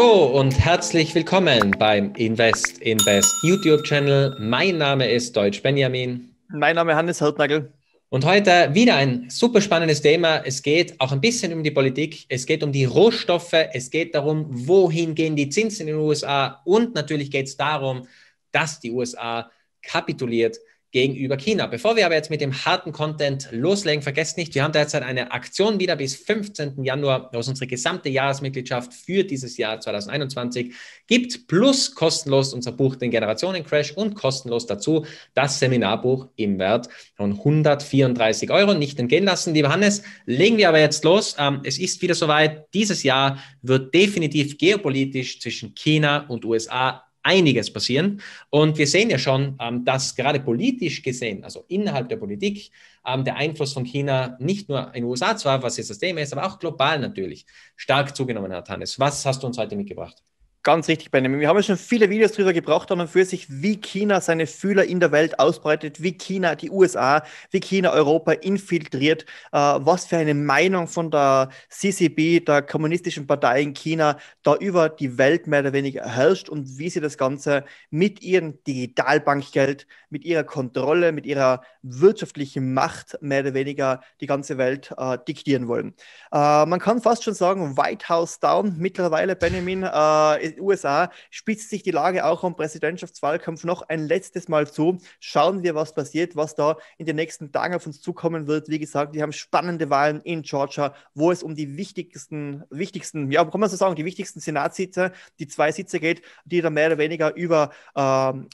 Hallo und herzlich willkommen beim Invest Invest YouTube Channel. Mein Name ist Deutsch Benjamin. Mein Name ist Hannes Hartnagel. Und heute wieder ein super spannendes Thema. Es geht auch ein bisschen um die Politik. Es geht um die Rohstoffe. Es geht darum, wohin gehen die Zinsen in den USA. Und natürlich geht es darum, dass die USA kapituliert gegenüber China. Bevor wir aber jetzt mit dem harten Content loslegen, vergesst nicht, wir haben derzeit halt eine Aktion wieder bis 15. Januar, was unsere gesamte Jahresmitgliedschaft für dieses Jahr 2021 gibt, plus kostenlos unser Buch Den Generationen-Crash und kostenlos dazu das Seminarbuch im Wert von 134 Euro. Nicht entgehen lassen, lieber Hannes. Legen wir aber jetzt los. Ähm, es ist wieder soweit. Dieses Jahr wird definitiv geopolitisch zwischen China und USA einiges passieren. Und wir sehen ja schon, ähm, dass gerade politisch gesehen, also innerhalb der Politik, ähm, der Einfluss von China nicht nur in den USA zwar, was jetzt das Thema ist, aber auch global natürlich stark zugenommen hat, Hannes. Was hast du uns heute mitgebracht? ganz richtig, Benjamin. Wir haben ja schon viele Videos darüber gebracht, an und für sich, wie China seine Fühler in der Welt ausbreitet, wie China die USA, wie China Europa infiltriert, äh, was für eine Meinung von der CCB, der Kommunistischen Partei in China, da über die Welt mehr oder weniger herrscht und wie sie das Ganze mit ihrem Digitalbankgeld, mit ihrer Kontrolle, mit ihrer wirtschaftlichen Macht mehr oder weniger die ganze Welt äh, diktieren wollen. Äh, man kann fast schon sagen, White House Down mittlerweile, Benjamin äh, USA spitzt sich die Lage auch am Präsidentschaftswahlkampf noch ein letztes Mal zu. Schauen wir, was passiert, was da in den nächsten Tagen auf uns zukommen wird. Wie gesagt, wir haben spannende Wahlen in Georgia, wo es um die wichtigsten, wichtigsten, ja, kann man so sagen, die wichtigsten Senatssitze, die zwei Sitze geht, die dann mehr oder weniger über ähm,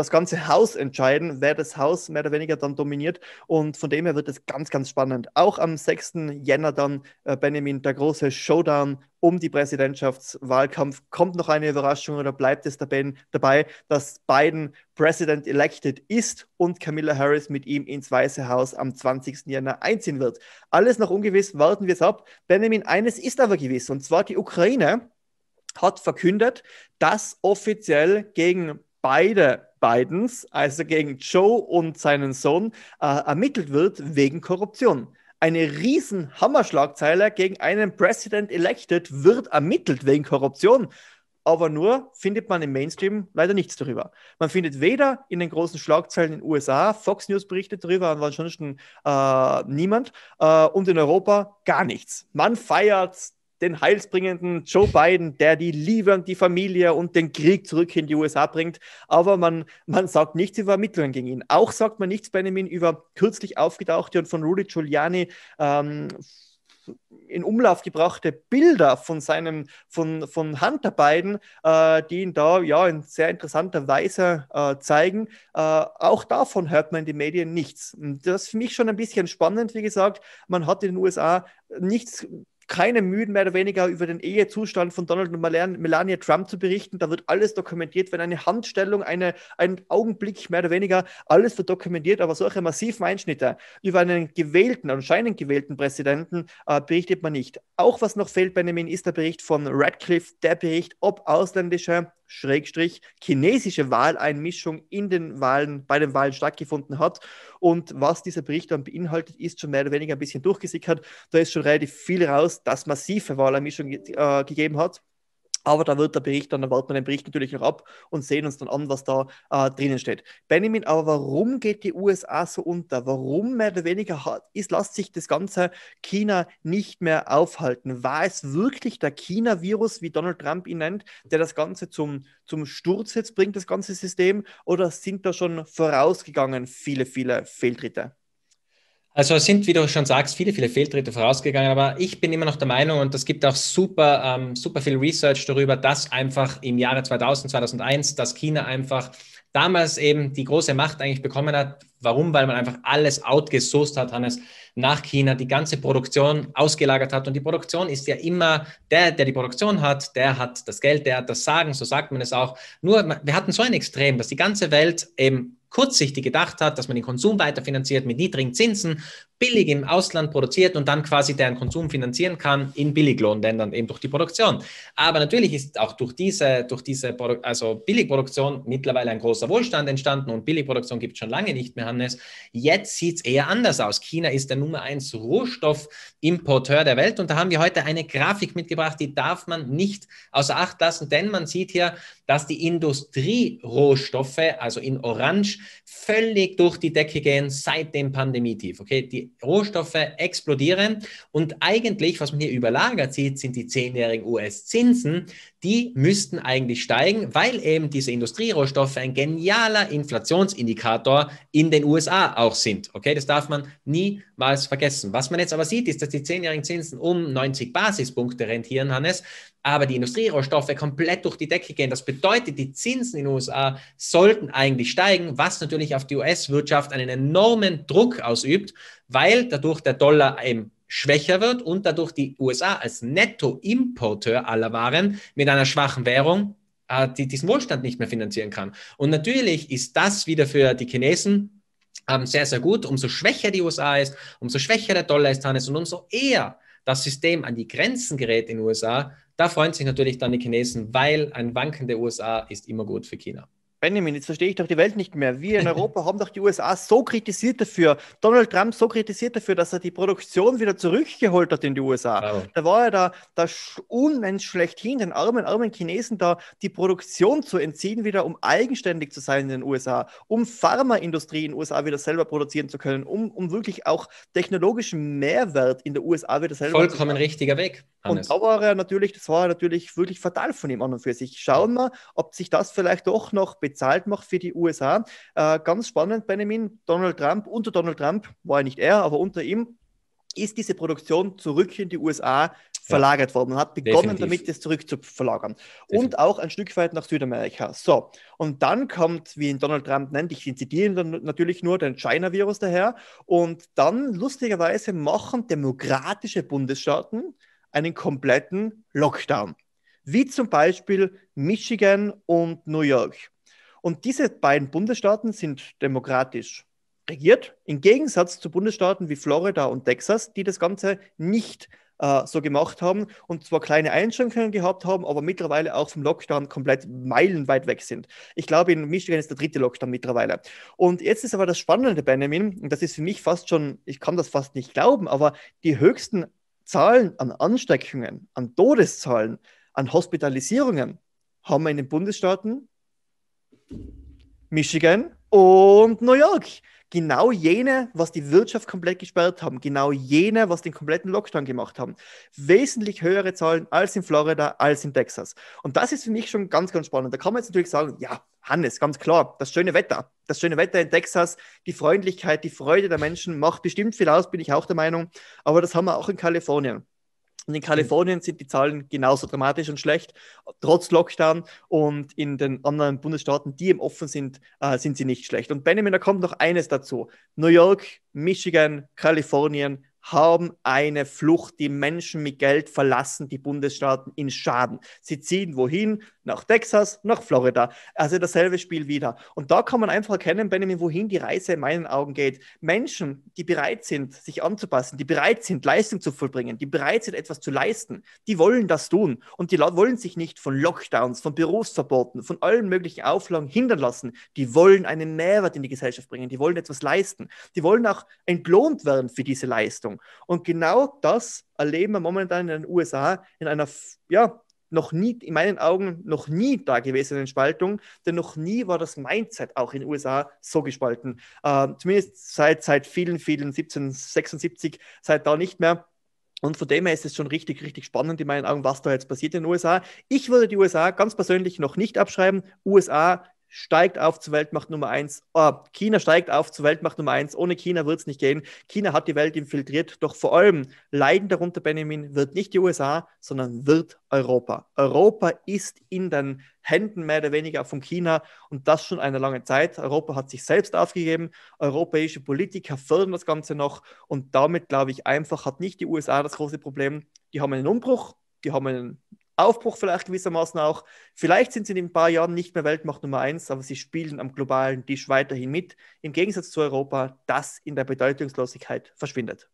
das ganze Haus entscheiden, wer das Haus mehr oder weniger dann dominiert. Und von dem her wird es ganz, ganz spannend. Auch am 6. Jänner dann, äh, Benjamin, der große Showdown um die Präsidentschaftswahlkampf. Kommt noch eine Überraschung oder bleibt es dabei, dass Biden President elected ist und Camilla Harris mit ihm ins Weiße Haus am 20. Jänner einziehen wird? Alles noch ungewiss, warten wir es ab. Benjamin, eines ist aber gewiss, und zwar die Ukraine hat verkündet, dass offiziell gegen beide Bidens, also gegen Joe und seinen Sohn, äh, ermittelt wird wegen Korruption. Eine riesen Hammerschlagzeile gegen einen President elected wird ermittelt wegen Korruption. Aber nur findet man im Mainstream leider nichts darüber. Man findet weder in den großen Schlagzeilen in den USA, Fox News berichtet darüber, aber ansonsten äh, niemand, äh, und in Europa gar nichts. Man feiert den heilsbringenden Joe Biden, der die Liebe und die Familie und den Krieg zurück in die USA bringt. Aber man, man sagt nichts über Ermittlungen gegen ihn. Auch sagt man nichts, Benjamin, über kürzlich aufgetauchte und von Rudy Giuliani ähm, in Umlauf gebrachte Bilder von seinem, von, von Hunter Biden, äh, die ihn da ja in sehr interessanter Weise äh, zeigen. Äh, auch davon hört man in den Medien nichts. Und das ist für mich schon ein bisschen spannend, wie gesagt. Man hat in den USA nichts keine Mühen mehr oder weniger über den Ehezustand von Donald und Melania Trump zu berichten. Da wird alles dokumentiert, wenn eine Handstellung, eine, ein Augenblick mehr oder weniger, alles wird dokumentiert. Aber solche massiven Einschnitte über einen gewählten, anscheinend gewählten Präsidenten äh, berichtet man nicht. Auch was noch fehlt, bei ist Ministerbericht von Radcliffe, der Bericht, ob ausländische Schrägstrich chinesische Wahleinmischung in den Wahlen, bei den Wahlen stattgefunden hat. Und was dieser Bericht dann beinhaltet, ist schon mehr oder weniger ein bisschen durchgesickert. Da ist schon relativ viel raus, dass massive Wahleinmischung äh, gegeben hat. Aber da wird der Bericht, dann warten wir den Bericht natürlich noch ab und sehen uns dann an, was da äh, drinnen steht. Benjamin, aber warum geht die USA so unter? Warum mehr oder weniger hat, ist, lässt sich das ganze China nicht mehr aufhalten? War es wirklich der China-Virus, wie Donald Trump ihn nennt, der das Ganze zum, zum Sturz jetzt bringt, das ganze System? Oder sind da schon vorausgegangen viele, viele Fehltritte? Also es sind, wie du schon sagst, viele, viele Fehltritte vorausgegangen, aber ich bin immer noch der Meinung und es gibt auch super, ähm, super viel Research darüber, dass einfach im Jahre 2000, 2001, dass China einfach damals eben die große Macht eigentlich bekommen hat, Warum? Weil man einfach alles outgesourced hat, Hannes, nach China, die ganze Produktion ausgelagert hat. Und die Produktion ist ja immer, der, der die Produktion hat, der hat das Geld, der hat das Sagen, so sagt man es auch. Nur, wir hatten so ein Extrem, dass die ganze Welt eben kurzsichtig gedacht hat, dass man den Konsum weiterfinanziert mit niedrigen Zinsen, billig im Ausland produziert und dann quasi deren Konsum finanzieren kann in Billiglohnländern eben durch die Produktion. Aber natürlich ist auch durch diese, durch diese also Billigproduktion mittlerweile ein großer Wohlstand entstanden und Billigproduktion gibt es schon lange nicht mehr. Johannes. Jetzt sieht es eher anders aus. China ist der Nummer 1 Rohstoffimporteur der Welt und da haben wir heute eine Grafik mitgebracht, die darf man nicht außer Acht lassen, denn man sieht hier, dass die Industrierohstoffe, also in Orange, völlig durch die Decke gehen seit dem Pandemietief. Okay, die Rohstoffe explodieren und eigentlich, was man hier überlagert sieht, sind die 10-jährigen US-Zinsen, die müssten eigentlich steigen, weil eben diese Industrierohstoffe ein genialer Inflationsindikator in den den USA auch sind. Okay, das darf man niemals vergessen. Was man jetzt aber sieht, ist, dass die zehnjährigen Zinsen um 90 Basispunkte rentieren, Hannes, aber die Industrierohstoffe komplett durch die Decke gehen. Das bedeutet, die Zinsen in den USA sollten eigentlich steigen, was natürlich auf die US-Wirtschaft einen enormen Druck ausübt, weil dadurch der Dollar eben schwächer wird und dadurch die USA als Nettoimporteur aller Waren mit einer schwachen Währung äh, diesen Wohlstand nicht mehr finanzieren kann. Und natürlich ist das wieder für die Chinesen ähm, sehr, sehr gut. Umso schwächer die USA ist, umso schwächer der Dollar ist, und umso eher das System an die Grenzen gerät in den USA, da freuen sich natürlich dann die Chinesen, weil ein Wanken USA ist immer gut für China. Benjamin, jetzt verstehe ich doch die Welt nicht mehr. Wir in Europa haben doch die USA so kritisiert dafür, Donald Trump so kritisiert dafür, dass er die Produktion wieder zurückgeholt hat in die USA. Wow. Da war er da das Unmensch schlechthin, den armen, armen Chinesen da die Produktion zu entziehen, wieder um eigenständig zu sein in den USA, um Pharmaindustrie in den USA wieder selber produzieren zu können, um, um wirklich auch technologischen Mehrwert in den USA wieder selber Vollkommen zu Vollkommen richtiger Weg. Hannes. Und da war er natürlich, das war natürlich wirklich fatal von ihm an und für sich. Schauen wir, ob sich das vielleicht doch noch bezahlt macht für die USA. Äh, ganz spannend, Benjamin, Donald Trump, unter Donald Trump, war ja nicht er, aber unter ihm, ist diese Produktion zurück in die USA verlagert ja. worden und hat begonnen Definitiv. damit, das zurück zu verlagern. Definitiv. Und auch ein Stück weit nach Südamerika. So, und dann kommt, wie ihn Donald Trump nennt, ich zitiere ihn dann natürlich nur den China-Virus daher, und dann lustigerweise machen demokratische Bundesstaaten einen kompletten Lockdown. Wie zum Beispiel Michigan und New York. Und diese beiden Bundesstaaten sind demokratisch regiert, im Gegensatz zu Bundesstaaten wie Florida und Texas, die das Ganze nicht äh, so gemacht haben und zwar kleine Einschränkungen gehabt haben, aber mittlerweile auch vom Lockdown komplett meilenweit weg sind. Ich glaube, in Michigan ist der dritte Lockdown mittlerweile. Und jetzt ist aber das Spannende, Benjamin, und das ist für mich fast schon, ich kann das fast nicht glauben, aber die höchsten Zahlen an Ansteckungen, an Todeszahlen, an Hospitalisierungen haben wir in den Bundesstaaten Michigan und New York. Genau jene, was die Wirtschaft komplett gesperrt haben, genau jene, was den kompletten Lockdown gemacht haben. Wesentlich höhere Zahlen als in Florida, als in Texas. Und das ist für mich schon ganz, ganz spannend. Da kann man jetzt natürlich sagen, ja, Hannes, ganz klar, das schöne Wetter. Das schöne Wetter in Texas, die Freundlichkeit, die Freude der Menschen macht bestimmt viel aus, bin ich auch der Meinung. Aber das haben wir auch in Kalifornien. Und in Kalifornien sind die Zahlen genauso dramatisch und schlecht, trotz Lockdown. Und in den anderen Bundesstaaten, die eben offen sind, äh, sind sie nicht schlecht. Und Benjamin, da kommt noch eines dazu. New York, Michigan, Kalifornien, haben eine Flucht. Die Menschen mit Geld verlassen die Bundesstaaten in Schaden. Sie ziehen wohin? Nach Texas, nach Florida. Also dasselbe Spiel wieder. Und da kann man einfach erkennen, Benjamin, wohin die Reise in meinen Augen geht. Menschen, die bereit sind, sich anzupassen, die bereit sind, Leistung zu vollbringen, die bereit sind, etwas zu leisten, die wollen das tun. Und die wollen sich nicht von Lockdowns, von Berufsverboten, von allen möglichen Auflagen hindern lassen. Die wollen einen Mehrwert in die Gesellschaft bringen. Die wollen etwas leisten. Die wollen auch entlohnt werden für diese Leistung. Richtung. Und genau das erleben wir momentan in den USA in einer, ja, noch nie, in meinen Augen, noch nie dagewesenen Spaltung, denn noch nie war das Mindset auch in den USA so gespalten. Äh, zumindest seit, seit vielen, vielen 1776, seit da nicht mehr. Und von dem her ist es schon richtig, richtig spannend in meinen Augen, was da jetzt passiert in den USA. Ich würde die USA ganz persönlich noch nicht abschreiben. USA steigt auf zur Weltmacht Nummer 1. Oh, ah, China steigt auf zur Weltmacht Nummer 1. Ohne China wird es nicht gehen. China hat die Welt infiltriert. Doch vor allem leiden darunter, Benjamin, wird nicht die USA, sondern wird Europa. Europa ist in den Händen mehr oder weniger von China und das schon eine lange Zeit. Europa hat sich selbst aufgegeben. Europäische Politiker fördern das Ganze noch und damit, glaube ich, einfach hat nicht die USA das große Problem. Die haben einen Umbruch, die haben einen Aufbruch vielleicht gewissermaßen auch. Vielleicht sind sie in ein paar Jahren nicht mehr Weltmacht Nummer eins, aber sie spielen am globalen Tisch weiterhin mit, im Gegensatz zu Europa, das in der Bedeutungslosigkeit verschwindet.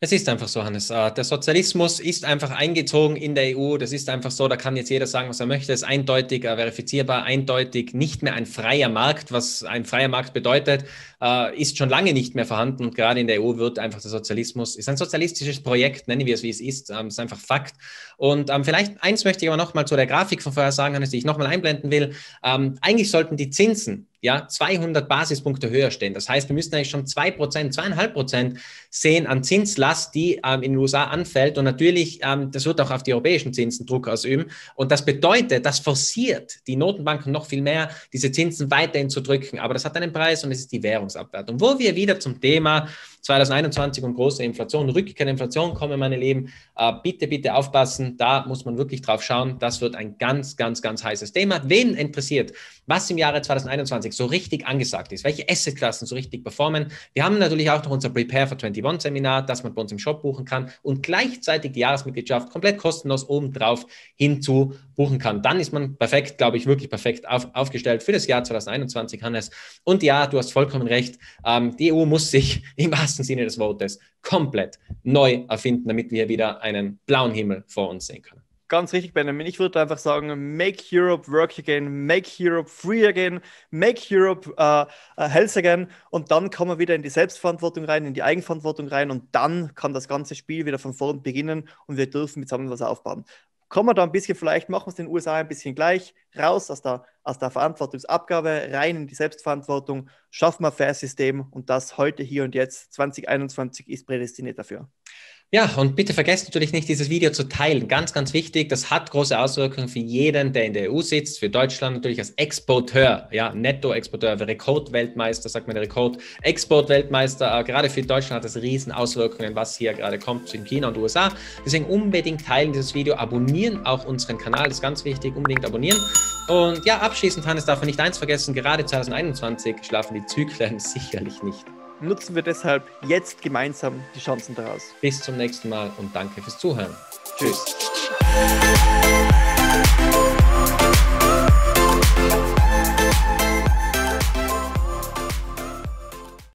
Es ist einfach so, Hannes. Äh, der Sozialismus ist einfach eingezogen in der EU. Das ist einfach so. Da kann jetzt jeder sagen, was er möchte. Es ist eindeutig, äh, verifizierbar, eindeutig. Nicht mehr ein freier Markt. Was ein freier Markt bedeutet, äh, ist schon lange nicht mehr vorhanden. Und gerade in der EU wird einfach der Sozialismus, ist ein sozialistisches Projekt, nennen wir es, wie es ist. Das ähm, ist einfach Fakt. Und ähm, vielleicht eins möchte ich aber nochmal zu der Grafik von vorher sagen, Hannes, die ich nochmal einblenden will. Ähm, eigentlich sollten die Zinsen ja, 200 Basispunkte höher stehen. Das heißt, wir müssten eigentlich schon 2%, 2,5% sehen an Zinslast, die ähm, in den USA anfällt. Und natürlich, ähm, das wird auch auf die europäischen Zinsen Druck ausüben. Und das bedeutet, das forciert die Notenbanken noch viel mehr, diese Zinsen weiterhin zu drücken. Aber das hat einen Preis und es ist die Währungsabwertung. Wo wir wieder zum Thema 2021 und große Inflation, rückkehrende Inflation kommen, meine Lieben. Äh, bitte, bitte aufpassen. Da muss man wirklich drauf schauen. Das wird ein ganz, ganz, ganz heißes Thema. Wen interessiert, was im Jahre 2021 2021 so richtig angesagt ist, welche Assetklassen so richtig performen. Wir haben natürlich auch noch unser Prepare for 21 Seminar, das man bei uns im Shop buchen kann und gleichzeitig die Jahresmitgliedschaft komplett kostenlos obendrauf hinzu buchen kann. Dann ist man perfekt, glaube ich, wirklich perfekt auf, aufgestellt für das Jahr 2021, Hannes. Und ja, du hast vollkommen recht, ähm, die EU muss sich im wahrsten Sinne des Wortes komplett neu erfinden, damit wir wieder einen blauen Himmel vor uns sehen können ganz richtig, Benjamin. Ich würde einfach sagen, make Europe work again, make Europe free again, make Europe uh, health again. Und dann kommen wir wieder in die Selbstverantwortung rein, in die Eigenverantwortung rein und dann kann das ganze Spiel wieder von vorn beginnen und wir dürfen zusammen was aufbauen. Kommen wir da ein bisschen vielleicht, machen wir es den USA ein bisschen gleich, raus aus der, aus der Verantwortungsabgabe, rein in die Selbstverantwortung, schaffen wir ein Fair-System und das heute, hier und jetzt, 2021 ist prädestiniert dafür. Ja, und bitte vergesst natürlich nicht, dieses Video zu teilen. Ganz, ganz wichtig. Das hat große Auswirkungen für jeden, der in der EU sitzt, für Deutschland natürlich als Exporteur, ja, netto Nettoexporteur, Rekordweltmeister, sagt man Rekord, export weltmeister äh, Gerade für Deutschland hat das riesen Auswirkungen, was hier gerade kommt in China und USA. Deswegen unbedingt teilen dieses Video, abonnieren auch unseren Kanal, das ist ganz wichtig, unbedingt abonnieren. Und ja, abschließend, Hannes, darf man nicht eins vergessen, gerade 2021 schlafen die Zyklen sicherlich nicht. Nutzen wir deshalb jetzt gemeinsam die Chancen daraus. Bis zum nächsten Mal und danke fürs Zuhören. Tschüss.